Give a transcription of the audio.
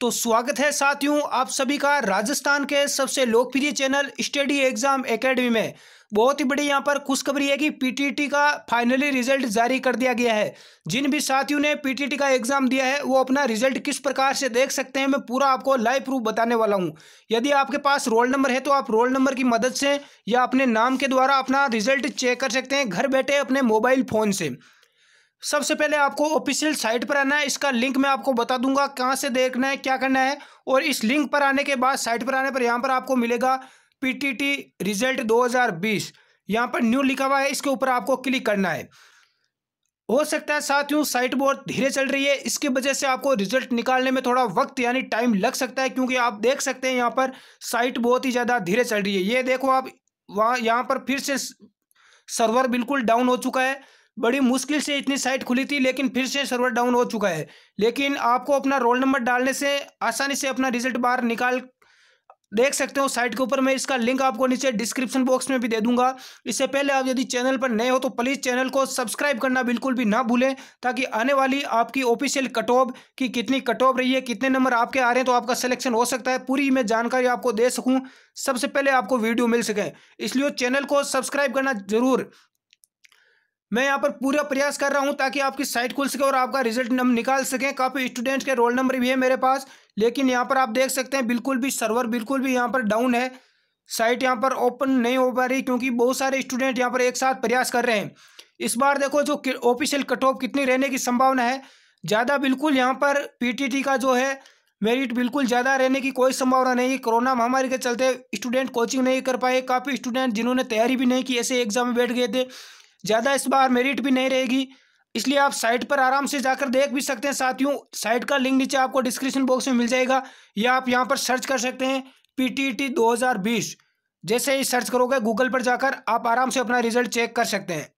तो स्वागत है साथियों आप सभी का राजस्थान के सबसे लोकप्रिय चैनल स्टडी एग्जाम एकेडमी में बहुत ही बड़ी यहाँ पर खुशखबरी है कि पीटीटी का फाइनली रिजल्ट जारी कर दिया गया है जिन भी साथियों ने पीटीटी का एग्जाम दिया है वो अपना रिजल्ट किस प्रकार से देख सकते हैं मैं पूरा आपको लाइव प्रूफ बताने वाला हूँ यदि आपके पास रोल नंबर है तो आप रोल नंबर की मदद से या अपने नाम के द्वारा अपना रिजल्ट चेक कर सकते हैं घर बैठे अपने मोबाइल फ़ोन से सबसे पहले आपको ऑफिशियल साइट पर आना है इसका लिंक मैं आपको बता दूंगा कहाँ से देखना है क्या करना है और इस लिंक पर आने के बाद साइट पर आने पर यहाँ पर आपको मिलेगा पीटीटी रिजल्ट 2020 यहाँ पर न्यू लिखा हुआ है इसके ऊपर आपको क्लिक करना है हो सकता है साथियों साइट बहुत धीरे चल रही है इसकी वजह से आपको रिजल्ट निकालने में थोड़ा वक्त यानी टाइम लग सकता है क्योंकि आप देख सकते हैं यहाँ पर साइट बहुत ही ज़्यादा धीरे चल रही है ये देखो आप वहाँ यहाँ पर फिर से सर्वर बिल्कुल डाउन हो चुका है बड़ी मुश्किल से इतनी साइट खुली थी लेकिन फिर से सर्वर डाउन हो चुका है लेकिन आपको अपना रोल नंबर डालने से आसानी से अपना रिजल्ट बाहर निकाल देख सकते हो साइट के ऊपर मैं इसका लिंक आपको नीचे डिस्क्रिप्शन बॉक्स में भी दे दूंगा इससे पहले आप यदि चैनल पर नए हो तो प्लीज़ चैनल को सब्सक्राइब करना बिल्कुल भी ना भूलें ताकि आने वाली आपकी ऑफिशियल कट ऑफ की कितनी कट ऑफ रही है कितने नंबर आपके आ रहे हैं तो आपका सिलेक्शन हो सकता है पूरी मैं जानकारी आपको दे सकूँ सबसे पहले आपको वीडियो मिल सके इसलिए चैनल को सब्सक्राइब करना जरूर मैं यहाँ पर पूरा प्रयास कर रहा हूँ ताकि आपकी साइट खुल सके और आपका रिजल्ट निकाल सकें काफ़ी स्टूडेंट्स के रोल नंबर भी है मेरे पास लेकिन यहाँ पर आप देख सकते हैं बिल्कुल भी सर्वर बिल्कुल भी यहाँ पर डाउन है साइट यहाँ पर ओपन नहीं हो पा रही क्योंकि बहुत सारे स्टूडेंट यहाँ पर एक साथ प्रयास कर रहे हैं इस बार देखो जो ऑफिशियल कट ऑफ कितनी रहने की संभावना है ज़्यादा बिल्कुल यहाँ पर पी का जो है मेरिट बिल्कुल ज़्यादा रहने की कोई संभावना नहीं है कोरोना महामारी के चलते स्टूडेंट कोचिंग नहीं कर पाए काफ़ी स्टूडेंट जिन्होंने तैयारी भी नहीं की ऐसे एग्जाम में बैठ गए थे ज़्यादा इस बार मेरिट भी नहीं रहेगी इसलिए आप साइट पर आराम से जाकर देख भी सकते हैं साथियों साइट का लिंक नीचे आपको डिस्क्रिप्शन बॉक्स में मिल जाएगा या आप यहाँ पर सर्च कर सकते हैं पी टी टी दो हज़ार बीस जैसे ही सर्च करोगे गूगल पर जाकर आप आराम से अपना रिजल्ट चेक कर सकते हैं